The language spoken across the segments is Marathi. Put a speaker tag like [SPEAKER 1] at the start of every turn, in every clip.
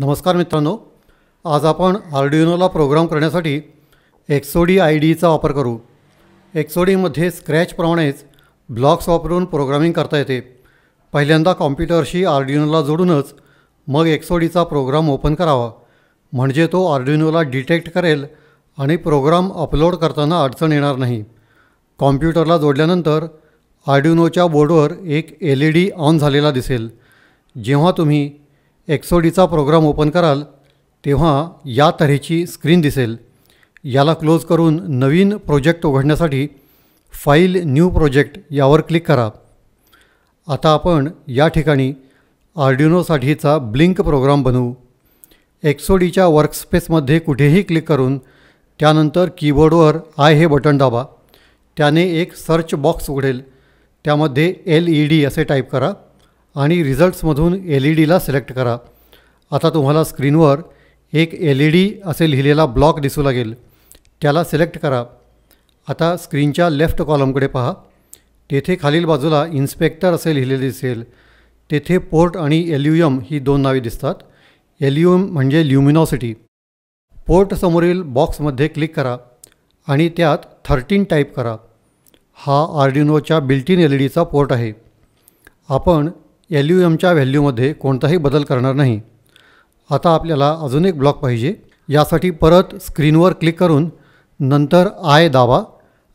[SPEAKER 1] नमस्कार मित्रांनो आज आपण आर्डिओनोला प्रोग्राम करण्यासाठी एक्सोडी आय डीचा वापर करू एक्सोडीमध्ये स्क्रॅचप्रमाणेच ब्लॉक्स वापरून प्रोग्रामिंग करता येते पहिल्यांदा कॉम्प्युटरशी आर्डिओनोला जोडूनच मग एक्सोडीचा प्रोग्राम ओपन करावा म्हणजे तो आर्डिओनोला डिटेक्ट करेल आणि प्रोग्राम अपलोड करताना अडचण येणार नाही कॉम्प्युटरला जोडल्यानंतर आर्डिओनोच्या बोर्डवर एक एल ई डी ऑन झालेला दिसेल जेव्हा तुम्ही एक्सोडीचा प्रोग्राम ओपन कराल तेव्हा या तऱ्हेची स्क्रीन दिसेल याला क्लोज करून नवीन प्रोजेक्ट उघडण्यासाठी फाईल न्यू प्रोजेक्ट यावर क्लिक करा आता आपण या ठिकाणी आर्डिनोसाठीचा ब्लिंक प्रोग्राम बनवू एक्सोडीच्या वर्कस्पेसमध्ये कुठेही क्लिक करून त्यानंतर कीबोर्डवर आय हे बटन दाबा त्याने एक सर्च बॉक्स उघडेल त्यामध्ये एल ई डी असे टाईप करा आणि रिझल्ट्समधून एल ई डीला सिलेक्ट करा आता तुम्हाला स्क्रीनवर एक एल ई डी असे लिहिलेला ब्लॉक दिसू लागेल त्याला सिलेक्ट करा आता स्क्रीनच्या लेफ्ट कॉलमकडे पहा तेथे खालील बाजूला इन्स्पेक्टर असे लिहिलेले दिसेल तेथे पोर्ट आणि एल यू एम ही दोन नावे दिसतात एल यू एम म्हणजे ल्युमिनॉसिटी पोर्टसमोरील बॉक्समध्ये क्लिक करा आणि त्यात थर्टीन टाईप करा हा आर्डिनोच्या बिल्टिन एल ई डीचा पोर्ट आहे आपण एल यू एमच्या व्हॅल्यूमध्ये कोणताही बदल करणार नाही आता आपल्याला अजून एक ब्लॉक पाहिजे यासाठी परत स्क्रीनवर क्लिक करून नंतर आय दाबा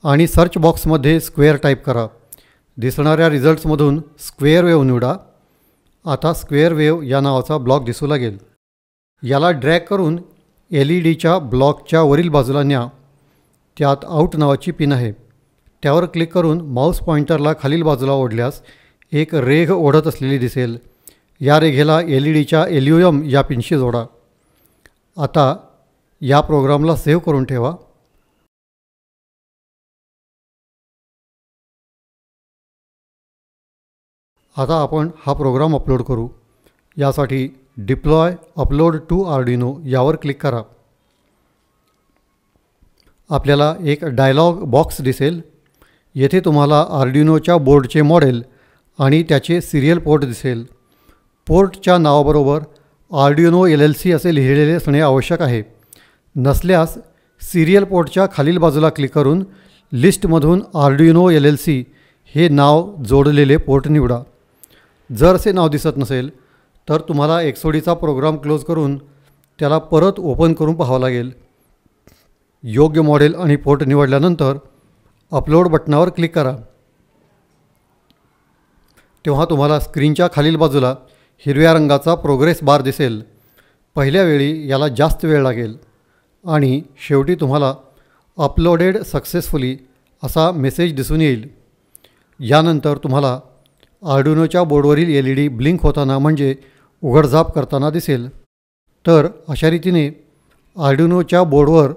[SPEAKER 1] आणि सर्च बॉक्समध्ये स्क्वेअर टाईप करा दिसणाऱ्या रिझल्ट्समधून स्क्वेअर वेव निवडा आता स्क्वेअर वेव या नावाचा ब्लॉक दिसू लागेल याला ड्रॅग करून एल ई डीच्या ब्लॉकच्या वरील बाजूला न्या त्यात आउट नावाची पिन आहे त्यावर क्लिक करून माऊस पॉइंटरला खालील बाजूला ओढल्यास एक रेघ ओढत असलेली दिसेल या रेघेला एल ई डीच्या एल्युयम या पिनशी जोडा आता या प्रोग्रामला सेव्ह करून ठेवा आता आपण हा प्रोग्राम अपलोड करू यासाठी डिप्लॉय अपलोड टू आर्डिनो यावर क्लिक करा आपल्याला एक डायलॉग बॉक्स दिसेल येथे तुम्हाला आर्डिनोच्या बोर्डचे मॉडेल आणि त्याचे सिरियल पोर्ट दिसेल पोर्टच्या नावाबरोबर आर्डिओनो एल एल सी असे लिहिलेले असणे आवश्यक आहे नसल्यास सिरियल पोर्टच्या खालील बाजूला क्लिक करून लिस्टमधून आर्डिओनो एल एल सी हे नाव जोडलेले पोर्ट निवडा जर असे नाव दिसत नसेल तर तुम्हाला एक्सओडीचा प्रोग्राम क्लोज करून त्याला परत ओपन करून पाहावं लागेल योग्य मॉडेल आणि पोर्ट निवडल्यानंतर अपलोड बटनावर क्लिक करा तेव्हा तुम्हाला स्क्रीनच्या खालील बाजूला हिरव्या रंगाचा प्रोग्रेस बार दिसेल पहिल्या वेळी याला जास्त वेळ लागेल आणि शेवटी तुम्हाला अपलोडेड सक्सेसफुली असा मेसेज दिसून येईल यानंतर तुम्हाला आर्डुनोच्या बोर्डवरील एल ई डी ब्लिंक होताना म्हणजे उघडझाप करताना दिसेल तर अशा रीतीने आर्डुनोच्या बोर्डवर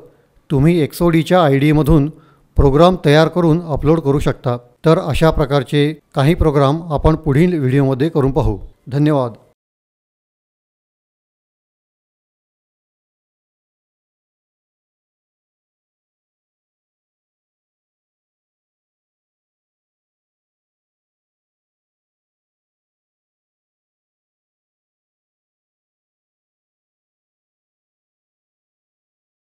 [SPEAKER 1] तुम्ही एक्सओडीच्या आय डीमधून प्रोग्राम तयार करून अपलोड करू शकता तर अशा प्रकारचे काही प्रोग्राम आपण पुढील व्हिडिओमध्ये करून पाहू धन्यवाद